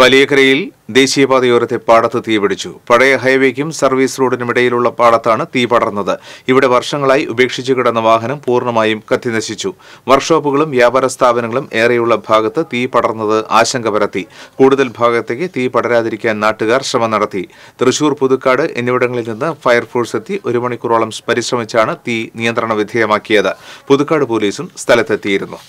പലിയക്കരയിൽ ദേശീയപാതയോരത്തെ പാടത്ത് തീപിടിച്ചു പഴയ ഹൈവേക്കും സർവീസ് റോഡിനുമിടയിലുള്ള പാടത്താണ് തീ പടർന്നത് ഇവിടെ വർഷങ്ങളായി ഉപേക്ഷിച്ചു കിടന്ന വാഹനം പൂർണ്ണമായും കത്തിനശിച്ചു വർക്ക്ഷോപ്പുകളും വ്യാപാര സ്ഥാപനങ്ങളും ഏറെയുള്ള ഭാഗത്ത് തീ പടർന്നത് ആശങ്ക പരത്തി കൂടുതൽ ഭാഗത്തേക്ക് തീ പടരാതിരിക്കാൻ നാട്ടുകാർ ശ്രമം നടത്തി തൃശൂർ പുതുക്കാട് എന്നിവിടങ്ങളിൽ നിന്ന് ഫയർഫോഴ്സ് എത്തി ഒരു മണിക്കൂറോളം പരിശ്രമിച്ചാണ് തീ നിയന്ത്രണ വിധേയമാക്കിയത് പുതുക്കാട് പോലീസും സ്ഥലത്തെത്തിയിരുന്നു